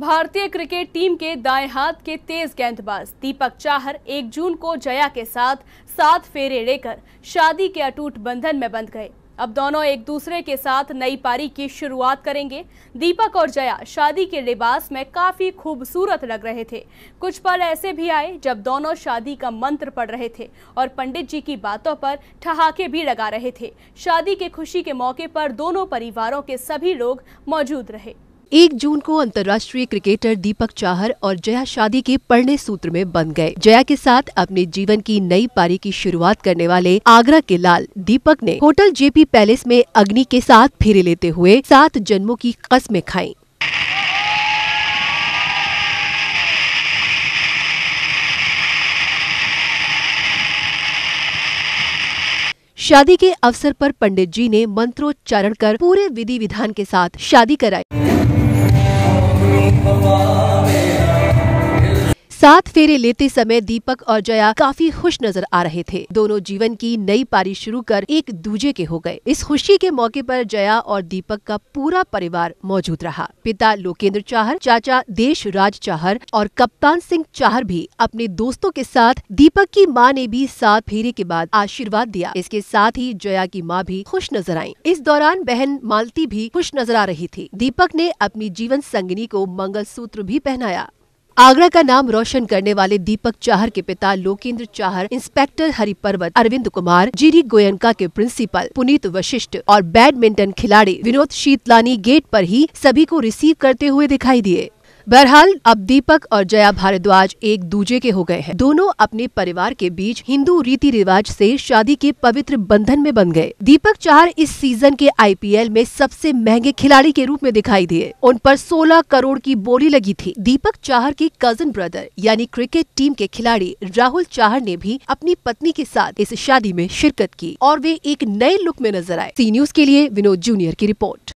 भारतीय cricket team के दाएं हाथ के तेज गेंदबाज दीपक चाहर 1 जून को जया के साथ सात फेरे लेकर शादी के अटूट बंधन में बंध गए अब दोनों एक दूसरे के साथ नई पारी की शुरुआत करेंगे दीपक और जया शादी के लिबास में काफी खूबसूरत लग रहे थे कुछ पल ऐसे भी आए जब दोनों शादी का मंत्र पढ़ रहे थे और पंडित जी की बातों पर ठहाके भी लगा रहे थे शादी के खुशी के मौके पर दोनों परिवारों के सभी लोग मौजूद रहे एक जून को अंतर्राष्ट्रीय क्रिकेटर दीपक चाहर और जया शादी के पढ़ने सूत्र में बन गए जया के साथ अपने जीवन की नई पारी की शुरुआत करने वाले आगरा के लाल दीपक ने होटल जेपी पैलेस में अग्नि के साथ फेरे लेते हुए सात जन्मों की कस्में खाई शादी के अवसर पर पंडित जी ने मंत्रोच्चारण कर पूरे विधि विधान के साथ शादी कराई सात फेरे लेते समय दीपक और जया काफी खुश नजर आ रहे थे दोनों जीवन की नई पारी शुरू कर एक दूजे के हो गए इस खुशी के मौके पर जया और दीपक का पूरा परिवार मौजूद रहा पिता लोकेंद्र चाहर चाचा देश राज चाहर और कप्तान सिंह चाहर भी अपने दोस्तों के साथ दीपक की माँ ने भी सात फेरे के बाद आशीर्वाद दिया इसके साथ ही जया की माँ भी खुश नजर आई इस दौरान बहन मालती भी खुश नजर आ रही थी दीपक ने अपनी जीवन संगनी को मंगल भी पहनाया आगरा का नाम रोशन करने वाले दीपक चाहर के पिता लोकेंद्र चाहर इंस्पेक्टर हरि पर्वत अरविंद कुमार जीरी गोयनका के प्रिंसिपल पुनीत वशिष्ठ और बैडमिंटन खिलाड़ी विनोद शीतलानी गेट पर ही सभी को रिसीव करते हुए दिखाई दिए बहरहाल अब दीपक और जया भारद्वाज एक दूजे के हो गए हैं दोनों अपने परिवार के बीच हिंदू रीति रिवाज से शादी के पवित्र बंधन में बन गए दीपक चार इस सीजन के आईपीएल में सबसे महंगे खिलाड़ी के रूप में दिखाई दिए उन पर 16 करोड़ की बोली लगी थी दीपक चाहर के कजन ब्रदर यानी क्रिकेट टीम के खिलाड़ी राहुल चाहर ने भी अपनी पत्नी के साथ इस शादी में शिरकत की और वे एक नए लुक में नजर आए सी न्यूज के लिए विनोद जूनियर की रिपोर्ट